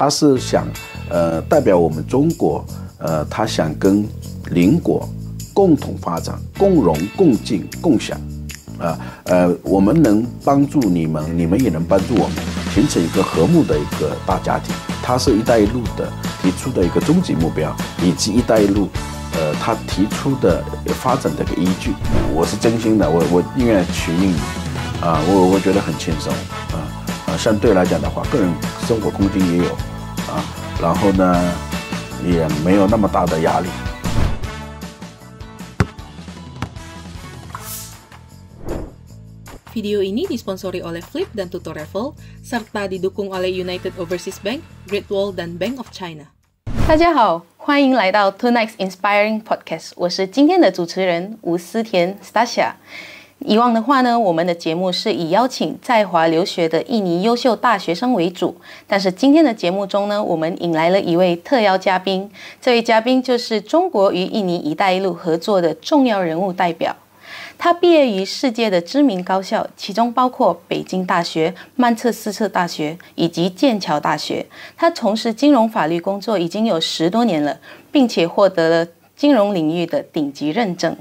他是想，呃，代表我们中国，呃，他想跟邻国共同发展、共荣、共进、共享，啊，呃，我们能帮助你们，你们也能帮助我们，形成一个和睦的一个大家庭。它是“一带一路”的提出的一个终极目标，以及“一带一路”呃，他提出的发展的一个依据。我是真心的，我我宁愿取英啊，我我觉得很轻松，啊，啊，相对来讲的话，个人生活空间也有。啊，然后呢，也没有那么大的压力。Video iya, ya, ini disponsori oleh Flip dan Tutorevel, Travel, serta didukung oleh United Overseas Bank, Great Wall, dan Bank of China. 大家好，欢迎来到 t o n i g h t Inspiring Podcast，我是今天的主持人吴思田 Stasia。以往的话呢，我们的节目是以邀请在华留学的印尼优秀大学生为主。但是今天的节目中呢，我们引来了一位特邀嘉宾。这位嘉宾就是中国与印尼“一带一路”合作的重要人物代表。他毕业于世界的知名高校，其中包括北京大学、曼彻斯特大学以及剑桥大学。他从事金融法律工作已经有十多年了，并且获得了金融领域的顶级认证。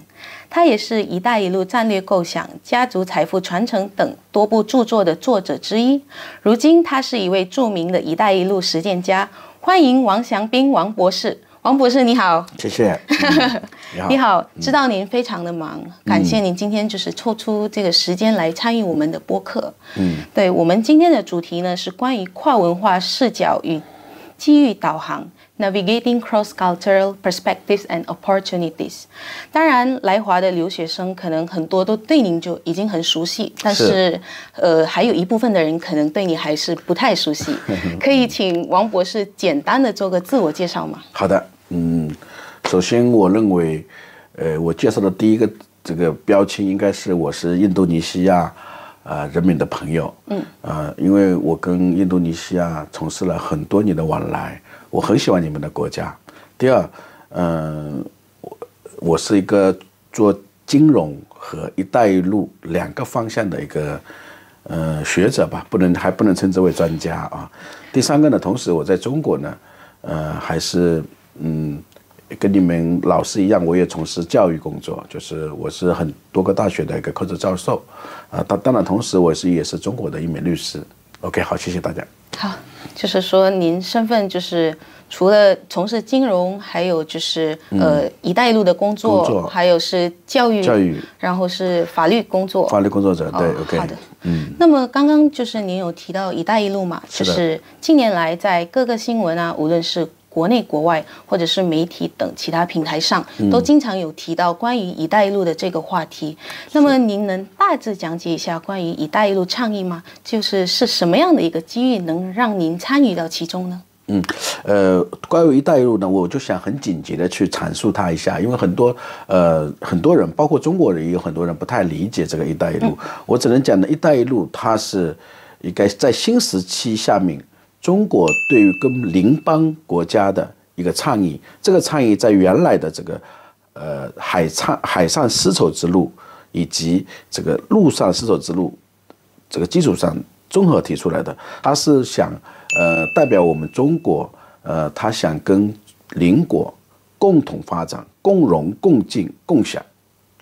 他也是一带一路战略构想、家族财富传承等多部著作的作者之一。如今，他是一位著名的“一带一路”实践家。欢迎王祥斌王博士。王博士，你好。谢谢。你好。知道您非常的忙，感谢您今天就是抽出这个时间来参与我们的播客。嗯，对我们今天的主题呢，是关于跨文化视角与机遇导航。Navigating cross-cultural perspectives and opportunities。当然，来华的留学生可能很多都对您就已经很熟悉，但是，呃，还有一部分的人可能对你还是不太熟悉。可以请王博士简单的做个自我介绍吗？好的，嗯，首先我认为，呃，我介绍的第一个这个标签应该是我是印度尼西亚啊人民的朋友，嗯，啊，因为我跟印度尼西亚从事了很多年的往来。我很喜欢你们的国家。第二，嗯，我我是一个做金融和“一带一路”两个方向的一个，呃，学者吧，不能还不能称之为专家啊。第三个呢，同时我在中国呢，呃，还是嗯，跟你们老师一样，我也从事教育工作，就是我是很多个大学的一个客座教授，啊，当当然，同时我是也是中国的一名律师。OK，好，谢谢大家。好。就是说，您身份就是除了从事金融，还有就是呃“一带一路”的工作，还有是教育，教育，然后是法律工作，法律工作者对，OK，好的，嗯。那么刚刚就是您有提到“一带一路”嘛，就是近年来在各个新闻啊，无论是。国内、国外，或者是媒体等其他平台上，都经常有提到关于“一带一路”的这个话题。那么，您能大致讲解一下关于“一带一路”倡议吗？就是是什么样的一个机遇，能让您参与到其中呢？嗯，呃，关于“一带一路”呢，我就想很紧急的去阐述它一下，因为很多呃很多人，包括中国人也有很多人不太理解这个“一带一路”。我只能讲呢，“一带一路”它是应该在新时期下面。中国对于跟邻邦国家的一个倡议，这个倡议在原来的这个，呃，海上海上丝绸之路以及这个陆上丝绸之路这个基础上综合提出来的，他是想，呃，代表我们中国，呃，他想跟邻国共同发展、共荣、共进、共享。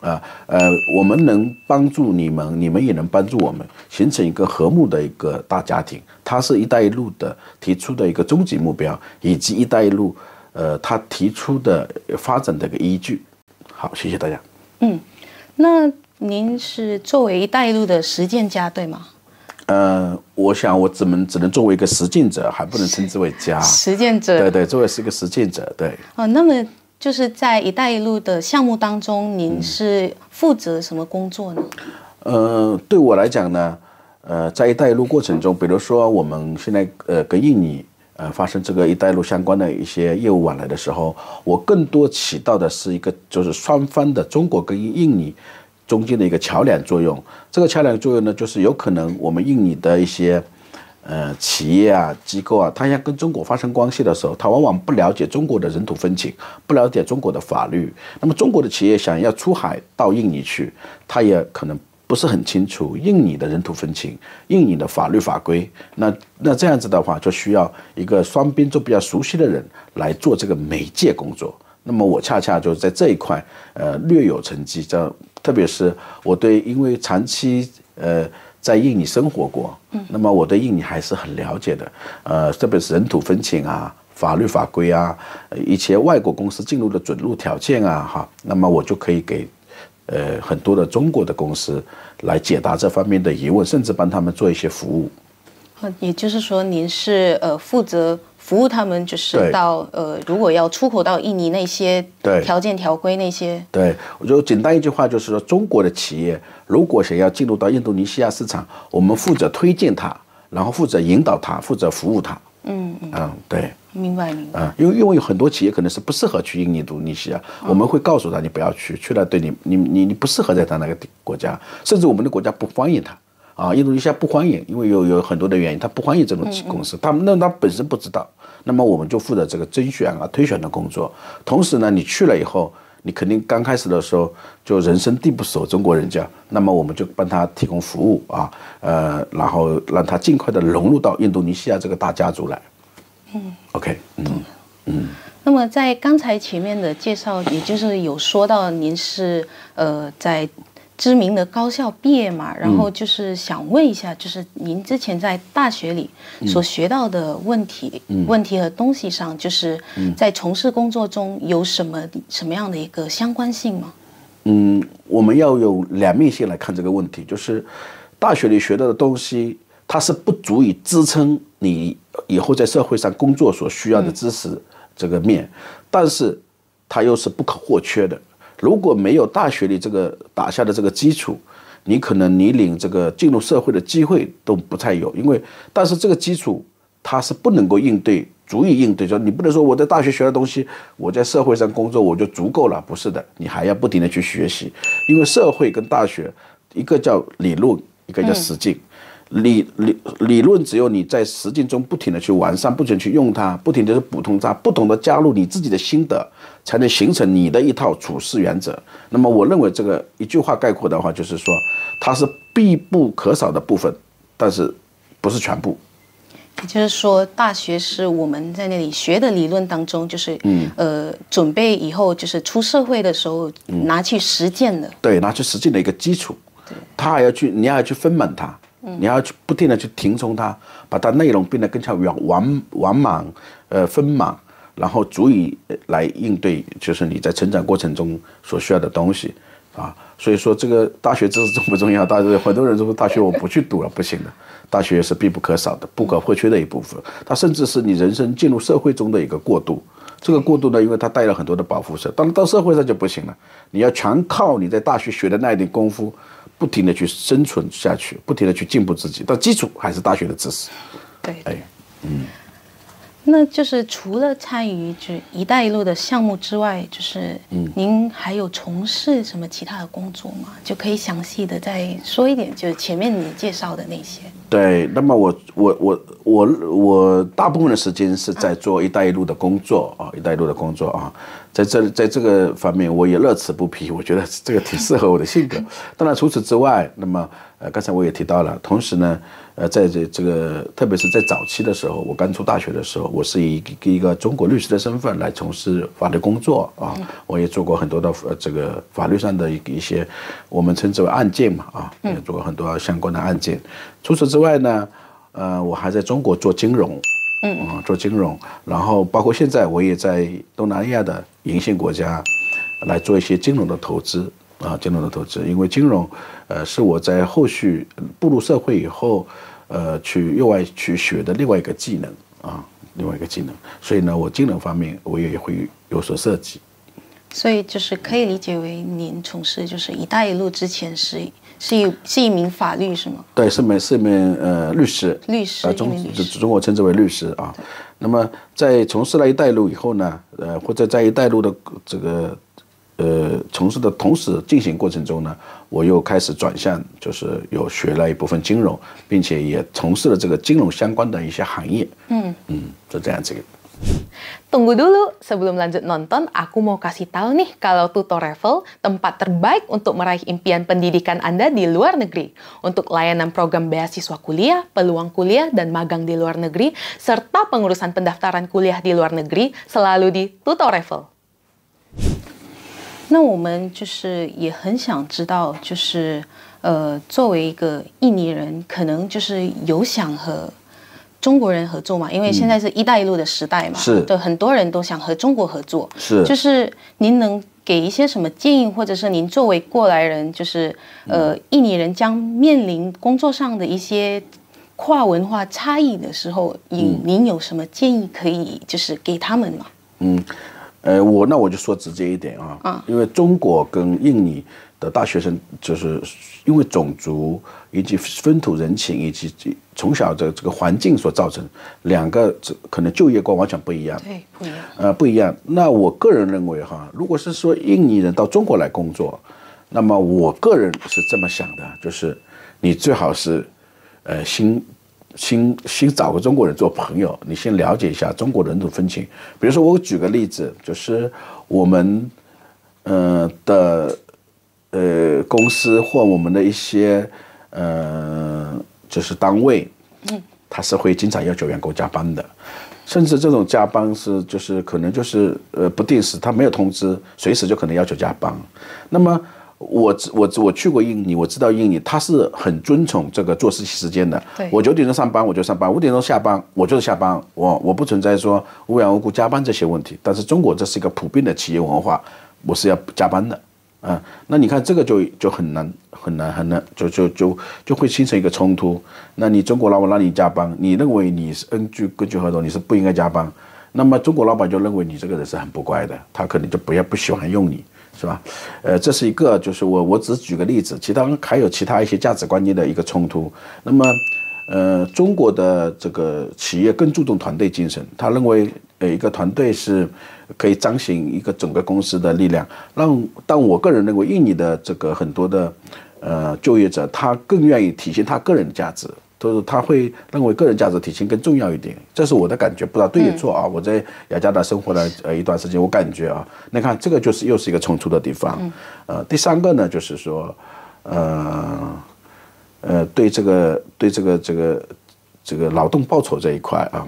啊，呃，我们能帮助你们，你们也能帮助我们，形成一个和睦的一个大家庭。它是一带一路的提出的一个终极目标，以及一带一路，呃，它提出的发展的一个依据。好，谢谢大家。嗯，那您是作为一带一路的实践家，对吗？呃，我想我只能只能作为一个实践者，还不能称之为家。实践者。对对，作为是一个实践者，对。哦，那么。就是在“一带一路”的项目当中，您是负责什么工作呢？呃，对我来讲呢，呃，在“一带一路”过程中，比如说我们现在呃跟印尼呃发生这个“一带一路”相关的一些业务往来的时候，我更多起到的是一个就是双方的中国跟印尼中间的一个桥梁作用。这个桥梁作用呢，就是有可能我们印尼的一些。呃，企业啊，机构啊，他想跟中国发生关系的时候，他往往不了解中国的人土分情，不了解中国的法律。那么，中国的企业想要出海到印尼去，他也可能不是很清楚印尼的人土分情，印尼的法律法规。那那这样子的话，就需要一个双边都比较熟悉的人来做这个媒介工作。那么，我恰恰就是在这一块，呃，略有成绩。这特别是我对，因为长期呃。在印尼生活过，嗯，那么我对印尼还是很了解的，呃，特别是人土风情啊、法律法规啊、一些外国公司进入的准入条件啊，哈，那么我就可以给，呃，很多的中国的公司来解答这方面的疑问，甚至帮他们做一些服务。也就是说，您是呃负责。服务他们就是到呃，如果要出口到印尼那些条件、条规那些。对，我就简单一句话就是说，中国的企业如果想要进入到印度尼西亚市场，我们负责推荐他，然后负责引导他，负责服务他。嗯嗯，对，明白。明啊，因为因为有很多企业可能是不适合去印尼度尼西亚，我们会告诉他你不要去，去了对你你你你不适合在他那个国家，甚至我们的国家不欢迎他。啊，印度尼西亚不欢迎，因为有有很多的原因，他不欢迎这种公司。他们那他本身不知道，那么我们就负责这个甄选啊、推选的工作。同时呢，你去了以后，你肯定刚开始的时候就人生地不熟，中国人家，那么我们就帮他提供服务啊，呃，然后让他尽快的融入到印度尼西亚这个大家族来。嗯。OK。嗯嗯。那么在刚才前面的介绍，也就是有说到您是呃在。知名的高校毕业嘛，然后就是想问一下，就是您之前在大学里所学到的问题、问题和东西上，就是在从事工作中有什么什么样的一个相关性吗？嗯，我们要有两面性来看这个问题，就是大学里学到的东西，它是不足以支撑你以后在社会上工作所需要的知识这个面，但是它又是不可或缺的。如果没有大学里这个打下的这个基础，你可能你领这个进入社会的机会都不太有，因为但是这个基础它是不能够应对，足以应对。说你不能说我在大学学的东西，我在社会上工作我就足够了，不是的，你还要不停的去学习，因为社会跟大学一个叫理论，一个叫实践。理理理论，只有你在实践中不停的去完善，不停去用它，不停的去补充它，不同的加入你自己的心得，才能形成你的一套处事原则。那么，我认为这个一句话概括的话，就是说它是必不可少的部分，但是不是全部。也就是说，大学是我们在那里学的理论当中，就是嗯呃，准备以后就是出社会的时候拿去实践的，对，拿去实践的一个基础。他还要去，你还要去丰满它。你要去不停地去填充它，把它内容变得更加完完完满，呃丰满，然后足以来应对就是你在成长过程中所需要的东西啊。所以说，这个大学知识重不重要？大学很多人说大学我不去读了，不行的。大学是必不可少的、不可或缺的一部分，它甚至是你人生进入社会中的一个过渡。这个过渡呢，因为它带了很多的保护色，当到社会上就不行了。你要全靠你在大学学的那一点功夫。不停的去生存下去，不停的去进步自己，但基础还是大学的知识。对，哎，嗯。那就是除了参与就“一带一路”的项目之外，就是嗯，您还有从事什么其他的工作吗？就可以详细的再说一点，就是前面你介绍的那些。对，那么我我我我我大部分的时间是在做“一带一路”的工作啊，“一带一路”的工作啊，在这在这个方面我也乐此不疲，我觉得这个挺适合我的性格。当然，除此之外，那么。呃，刚才我也提到了，同时呢，呃，在这这个，特别是在早期的时候，我刚出大学的时候，我是以一个中国律师的身份来从事法律工作啊，我也做过很多的这个法律上的一一些，我们称之为案件嘛啊，也做过很多相关的案件。除此之外呢，呃，我还在中国做金融，嗯，做金融，然后包括现在我也在东南亚的沿线国家，来做一些金融的投资。啊，金融的投资，因为金融，呃，是我在后续步入社会以后，呃，去又外去学的另外一个技能啊，另外一个技能。所以呢，我金融方面我也会有所涉及。所以就是可以理解为，您从事就是“一带一路”之前是是一是一名法律是吗？对，是名是名呃律师律师，中中国称之为律师啊。那么在从事了一带一路以后呢，呃，或者在一带一路的这个。呃从事的同时进行过程中呢，我又开始转向，就是有学了一部分金融，并且也从事了这个金融相关的一些行业。嗯嗯，就这样子。Tunggu Tunggu dulu, sebelum lanjut nonton, aku mau kasih tahu nih kalau Tutorevel tempat terbaik untuk meraih impian pendidikan Anda di luar negeri. Untuk layanan program beasiswa kuliah, peluang kuliah, dan magang di luar negeri, serta pengurusan pendaftaran kuliah di luar negeri, selalu di Tutorevel. 那我们就是也很想知道，就是，呃，作为一个印尼人，可能就是有想和中国人合作嘛，因为现在是一带一路的时代嘛，对，很多人都想和中国合作，是，就是您能给一些什么建议，或者是您作为过来人，就是，呃，印尼人将面临工作上的一些跨文化差异的时候，您您有什么建议可以就是给他们吗？嗯。呃，我那我就说直接一点啊，因为中国跟印尼的大学生，就是因为种族以及风土人情以及从小的这个环境所造成，两个可能就业观完全不一样，对，不一样，呃，不一样。那我个人认为哈，如果是说印尼人到中国来工作，那么我个人是这么想的，就是你最好是，呃，新。先先找个中国人做朋友，你先了解一下中国人的风情。比如说，我举个例子，就是我们，呃的，呃，公司或我们的一些，呃，就是单位，嗯，他是会经常要求员工加班的，甚至这种加班是就是可能就是呃不定时，他没有通知，随时就可能要求加班。那么。我我我去过印尼，我知道印尼他是很尊崇这个作息时间的。我九点钟上班我就上班，五点钟下班我就是下班。我我不存在说无缘无故加班这些问题。但是中国这是一个普遍的企业文化，我是要加班的。嗯，那你看这个就就很难很难很难，就就就就会形成一个冲突。那你中国老板让你加班，你认为你是根据根据合同你是不应该加班，那么中国老板就认为你这个人是很不乖的，他可能就不要不喜欢用你。是吧？呃，这是一个，就是我我只举个例子，其他还有其他一些价值观念的一个冲突。那么，呃，中国的这个企业更注重团队精神，他认为，呃，一个团队是可以彰显一个整个公司的力量。让但我个人认为，印尼的这个很多的，呃，就业者他更愿意体现他个人的价值。都是他会认为个人价值体现更重要一点，这是我的感觉，不知道对与错啊。我在雅加达生活了呃一段时间，我感觉啊，你看这个就是又是一个冲突的地方。呃，第三个呢，就是说，呃，呃，对这个对这个这个这个劳动报酬这一块啊。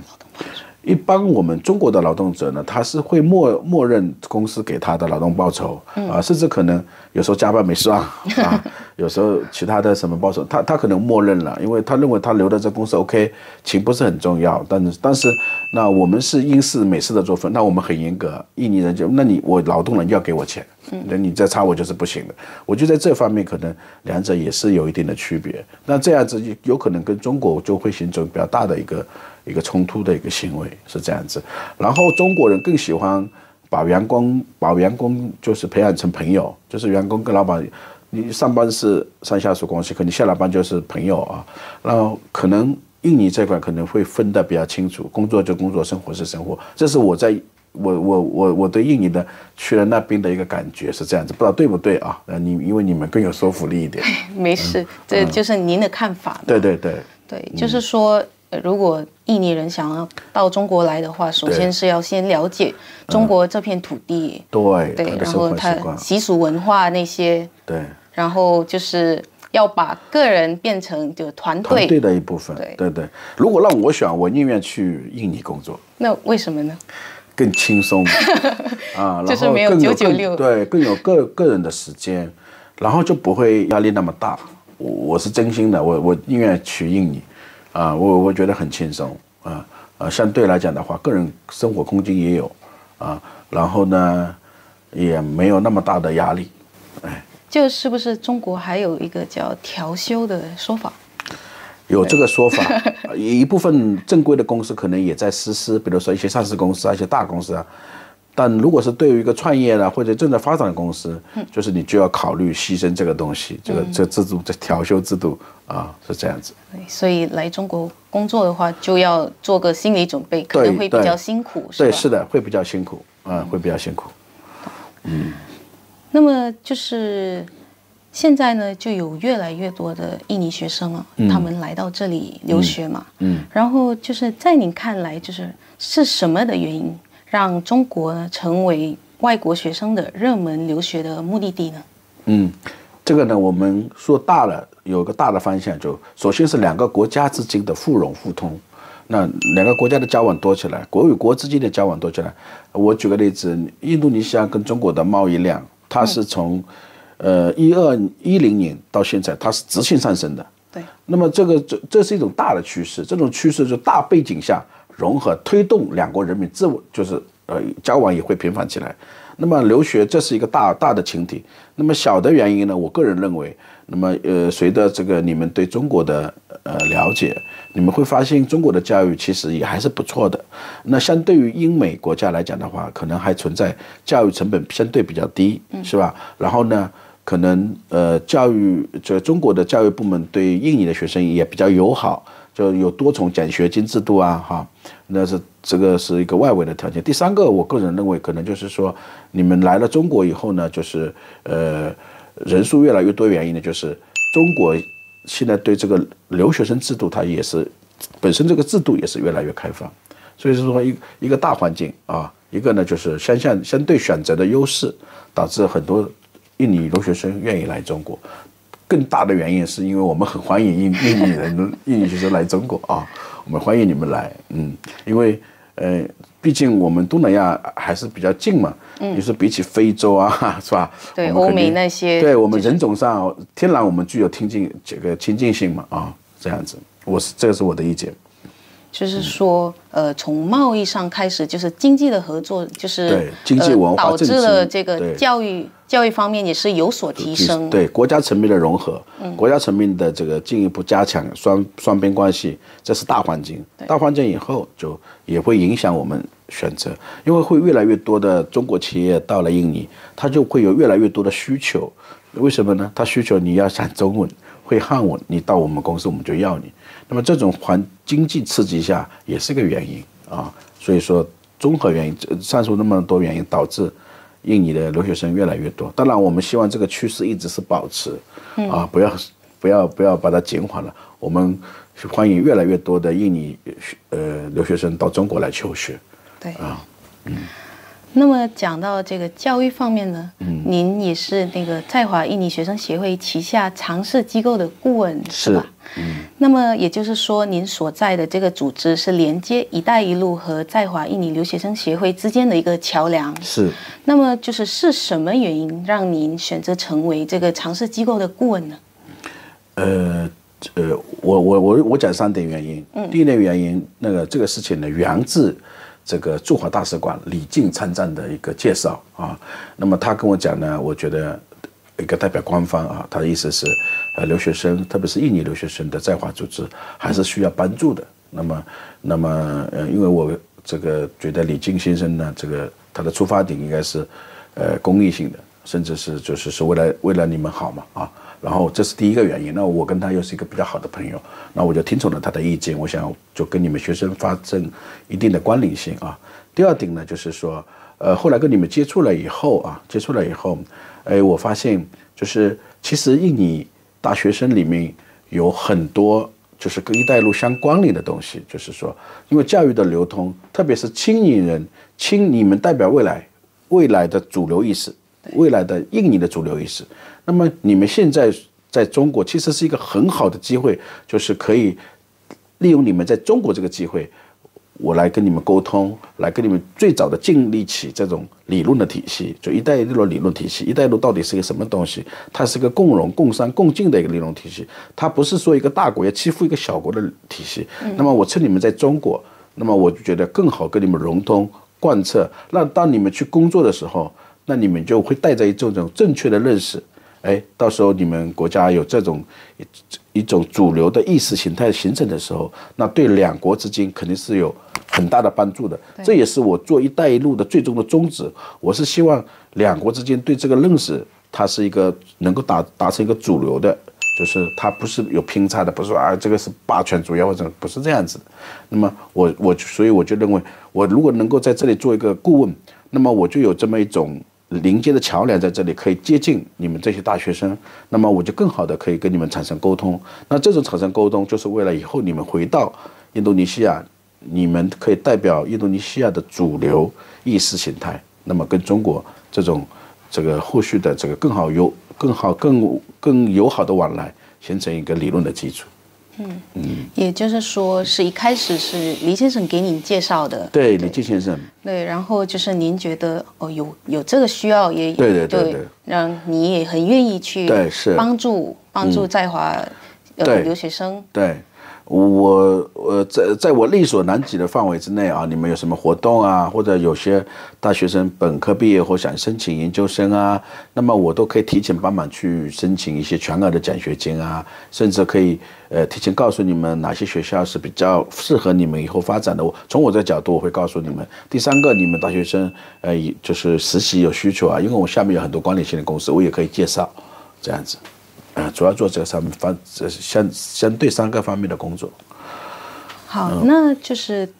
一般我们中国的劳动者呢，他是会默默认公司给他的劳动报酬啊，甚至可能有时候加班没事啊，啊，有时候其他的什么报酬，他他可能默认了，因为他认为他留在这公司 OK，钱不是很重要。但是但是那我们是英式美式的作风，那我们很严格，印尼人就那你我劳动了要给我钱，那你再差我就是不行的。我就在这方面可能两者也是有一定的区别，那这样子有可能跟中国就会形成比较大的一个。一个冲突的一个行为是这样子，然后中国人更喜欢把员工把员工就是培养成朋友，就是员工跟老板，你上班是上下属关系，可你下了班就是朋友啊。然后可能印尼这块可能会分的比较清楚，工作就工作，生活是生活。这是我在我我我我对印尼的去了那边的一个感觉是这样子，不知道对不对啊？呃，你因为你们更有说服力一点，没事，这就是您的看法。对对对，对，就是说。如果印尼人想要到中国来的话，首先是要先了解中国这片土地，对对，然后他习俗文化那些，对，然后就是要把个人变成就团队队的一部分，对对。如果让我选，我宁愿去印尼工作。那为什么呢？更轻松 啊，就是没有九九六，对，更有个个人的时间，然后就不会压力那么大。我我是真心的，我我宁愿去印尼。啊，我我觉得很轻松啊，啊，相对来讲的话，个人生活空间也有，啊，然后呢，也没有那么大的压力，哎，就是不是中国还有一个叫调休的说法？有这个说法，一部分正规的公司可能也在实施，比如说一些上市公司啊，一些大公司啊。但如果是对于一个创业呢，或者正在发展的公司，嗯，就是你就要考虑牺牲这个东西，这个这制度、这调休制度啊，是这样子。所以来中国工作的话，就要做个心理准备，可能会比较辛苦。对，是的，会比较辛苦，嗯，会比较辛苦。嗯，那么就是现在呢，就有越来越多的印尼学生啊，他们来到这里留学嘛，嗯，然后就是在你看来，就是是什么的原因？让中国呢成为外国学生的热门留学的目的地呢？嗯，这个呢，我们说大了，有个大的方向，就首先是两个国家之间的互融互通，那两个国家的交往多起来，国与国之间的交往多起来。我举个例子，印度尼西亚跟中国的贸易量，它是从呃一二一零年到现在，它是直线上升的。对。那么这个这这是一种大的趋势，这种趋势就大背景下。融合推动两国人民自我就是呃交往也会频繁起来。那么留学这是一个大大的群体。那么小的原因呢？我个人认为，那么呃随着这个你们对中国的呃了解，你们会发现中国的教育其实也还是不错的。那相对于英美国家来讲的话，可能还存在教育成本相对比较低，是吧？然后呢，可能呃教育这中国的教育部门对印尼的学生也比较友好。就有多重奖学金制度啊，哈，那是这个是一个外围的条件。第三个，我个人认为可能就是说，你们来了中国以后呢，就是呃，人数越来越多，原因呢就是中国现在对这个留学生制度它也是本身这个制度也是越来越开放，所以是说一一个大环境啊，一个呢就是相相相对选择的优势，导致很多印尼留学生愿意来中国。更大的原因是因为我们很欢迎印印尼人、印尼学生来中国啊，我们欢迎你们来，嗯，因为呃，毕竟我们东南亚还是比较近嘛，嗯，就是比起非洲啊，是吧？对欧美那些，对我们人种上天然我们具有亲近这个亲近性嘛啊，这样子，我是这个是我的意见，就是说呃，从贸易上开始，就是经济的合作，就是对经济文化，导致了这个教育。教育方面也是有所提升，对国家层面的融合，国家层面的这个进一步加强双双边关系，这是大环境。大环境以后就也会影响我们选择，因为会越来越多的中国企业到了印尼，它就会有越来越多的需求。为什么呢？他需求你要讲中文，会汉文，你到我们公司我们就要你。那么这种环经济刺激下也是个原因啊，所以说综合原因，上述那么多原因导致。印尼的留学生越来越多，当然我们希望这个趋势一直是保持，啊，不要，不要，不要把它减缓了。我们欢迎越来越多的印尼学呃留学生到中国来求学，对啊，嗯。那么讲到这个教育方面呢，嗯，您也是那个在华印尼学生协会旗下常试机构的顾问，是吧？嗯。那么也就是说，您所在的这个组织是连接“一带一路”和在华印尼留学生协会之间的一个桥梁。是。那么就是是什么原因让您选择成为这个常试机构的顾问呢？呃呃，我我我我讲三点原因。嗯。第一点原因，那个这个事情呢，源自。这个驻华大使馆李静参赞的一个介绍啊，那么他跟我讲呢，我觉得一个代表官方啊，他的意思是，呃，留学生特别是印尼留学生的在华组织还是需要帮助的。那么，那么，呃，因为我这个觉得李静先生呢，这个他的出发点应该是，呃，公益性的，甚至是就是是为了为了你们好嘛啊。然后这是第一个原因。那我跟他又是一个比较好的朋友，那我就听从了他的意见。我想就跟你们学生发生一定的关联性啊。第二点呢，就是说，呃，后来跟你们接触了以后啊，接触了以后，哎，我发现就是其实印尼大学生里面有很多就是跟“一带一路”相关联的东西。就是说，因为教育的流通，特别是青年人，青你们代表未来，未来的主流意识。未来的印尼的主流意识，那么你们现在在中国其实是一个很好的机会，就是可以利用你们在中国这个机会，我来跟你们沟通，来跟你们最早的建立起这种理论的体系。就“一带一路”的理论体系，“一带一路”到底是一个什么东西？它是个共荣、共商、共进的一个理论体系，它不是说一个大国要欺负一个小国的体系。那么我趁你们在中国，那么我就觉得更好跟你们融通贯彻，那当你们去工作的时候。那你们就会带着一种正确的认识，哎，到时候你们国家有这种一一种主流的意识形态形成的时候，那对两国之间肯定是有很大的帮助的。这也是我做“一带一路”的最终的宗旨。我是希望两国之间对这个认识，它是一个能够达达成一个主流的，就是它不是有偏差的，不是说啊这个是霸权主义或者不是这样子的。那么我我所以我就认为，我如果能够在这里做一个顾问，那么我就有这么一种。连接的桥梁在这里可以接近你们这些大学生，那么我就更好的可以跟你们产生沟通。那这种产生沟通，就是为了以后你们回到印度尼西亚，你们可以代表印度尼西亚的主流意识形态，那么跟中国这种这个后续的这个更好友、更好更更友好的往来，形成一个理论的基础。嗯也就是说，是一开始是黎先生给你介绍的，对，黎继先生，对，然后就是您觉得哦，有有这个需要，也对对对，让你也很愿意去对是帮助帮助在华，呃留学生对。我，呃，在在我力所难及的范围之内啊，你们有什么活动啊，或者有些大学生本科毕业或想申请研究生啊，那么我都可以提前帮忙去申请一些全额的奖学金啊，甚至可以，呃，提前告诉你们哪些学校是比较适合你们以后发展的。我从我的角度，我会告诉你们。第三个，你们大学生，呃，就是实习有需求啊，因为我下面有很多管理型的公司，我也可以介绍，这样子。啊，主要做这三方相相对三个方面的工作。好，嗯、那就是。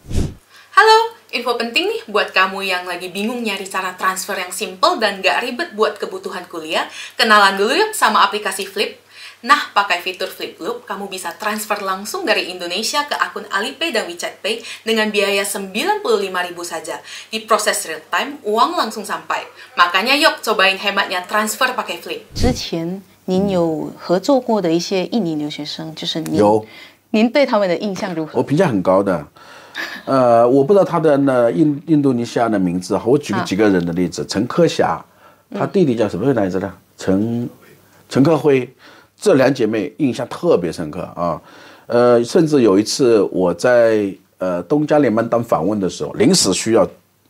Hello. Info penting nih buat kamu yang lagi bingung nyari cara transfer yang simple dan gak ribet buat kebutuhan kuliah, kenalan dulu yuk sama aplikasi Flip. Nah, pakai fitur Flip Loop, kamu bisa transfer langsung dari Indonesia ke akun Alipay dan WeChat Pay dengan biaya 95.000 saja. Diproses real time, uang langsung sampai. Makanya yuk cobain hematnya transfer pakai Flip. 之前您有合作过的一些印尼留学生，就是您有，您对他们的印象如何？我评价很高的，呃，我不知道他的那印印度尼西亚的名字哈，我举个几个人的例子，陈科霞，他弟弟叫什么来着呢？陈陈科辉，这两姐妹印象特别深刻啊，呃，甚至有一次我在呃东加里曼丹访问的时候，临时需要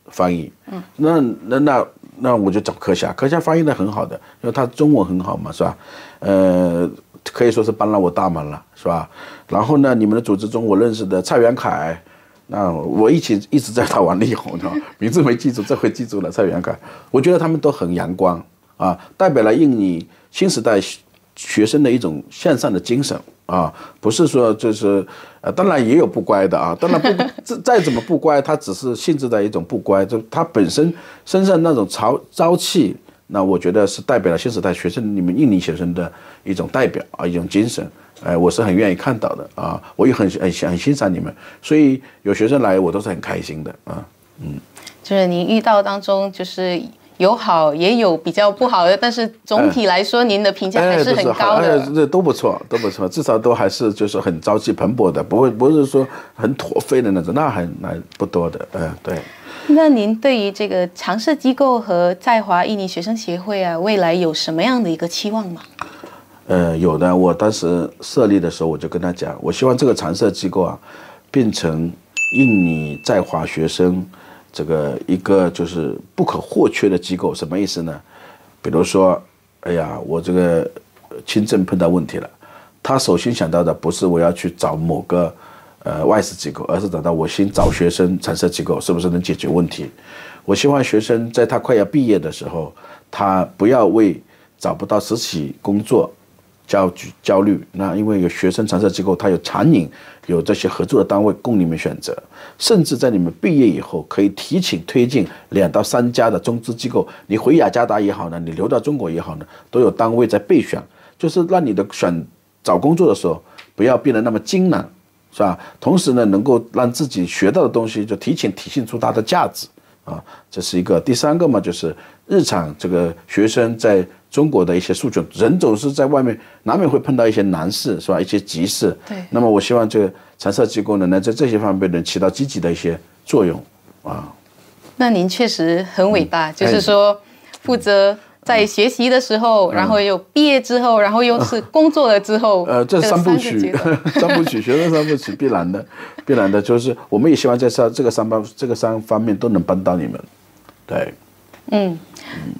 翻译，嗯，那那那。那我就找柯下，柯下翻译的很好的，因为他中文很好嘛，是吧？呃，可以说是帮了我大忙了，是吧？然后呢，你们的组织中我认识的蔡元凯，那我一起一直在打王力宏的，名字没记住，这回记住了蔡元凯。我觉得他们都很阳光啊，代表了印尼新时代。学生的一种向上的精神啊，不是说就是，呃，当然也有不乖的啊，当然不 再怎么不乖，他只是性质的一种不乖，就他本身身上那种朝朝气，那我觉得是代表了新时代学生你们印尼学生的一种代表啊，一种精神，哎，我是很愿意看到的啊，我也很很很欣赏你们，所以有学生来我都是很开心的啊，嗯，就是您遇到当中就是。有好也有比较不好的，但是总体来说，您的评价还是很高的。这都不错，都不错，至少都还是就是很朝气蓬勃的，不会不是说很颓废的那种，那还那不多的，嗯，对。那您对于这个常设机构和在华印尼学生协会啊，未来有什么样的一个期望吗？呃，有的。我当时设立的时候，我就跟他讲，我希望这个常设机构啊，变成印尼在华学生。这个一个就是不可或缺的机构，什么意思呢？比如说，哎呀，我这个签证碰到问题了，他首先想到的不是我要去找某个呃外事机构，而是找到我先找学生产设机构，是不是能解决问题？我希望学生在他快要毕业的时候，他不要为找不到实习工作。焦焦虑，那因为有学生常设机构，它有场景，有这些合作的单位供你们选择，甚至在你们毕业以后，可以提请推进两到三家的中资机构。你回雅加达也好呢，你留到中国也好呢，都有单位在备选，就是让你的选找工作的时候不要变得那么艰难，是吧？同时呢，能够让自己学到的东西就提前体现出它的价值啊，这是一个。第三个嘛，就是日常这个学生在。中国的一些诉求。人总是在外面，难免会碰到一些难事，是吧？一些急事。对。那么我希望这个设计机构呢，在这些方面能起到积极的一些作用，啊。那您确实很伟大，就是说，负责在学习的时候，然后又毕业之后，然后又是工作了之后。呃，这三部曲，三部曲，学生三部曲，必然的，必然的，就是我们也希望在三这个三方这个三方面都能帮到你们，对。嗯，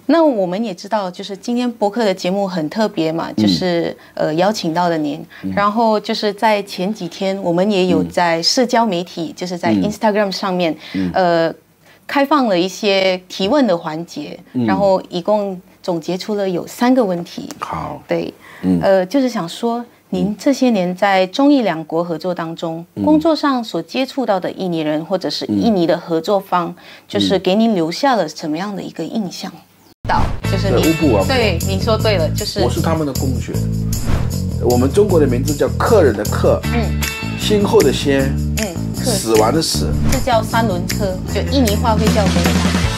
那我们也知道，就是今天博客的节目很特别嘛，就是呃邀请到了您，然后就是在前几天，我们也有在社交媒体，就是在 Instagram 上面，呃，开放了一些提问的环节，然后一共总结出了有三个问题。好，对，呃，就是想说。您这些年在中意两国合作当中，工作上所接触到的印尼人或者是印尼的合作方，就是给您留下了什么样的一个印象？岛就是。对，您说对了，就是。我是他们的公爵，我们中国的名字叫客人的客，嗯，先后的先，嗯，死亡的死，这叫三轮车，就印尼话会叫什么？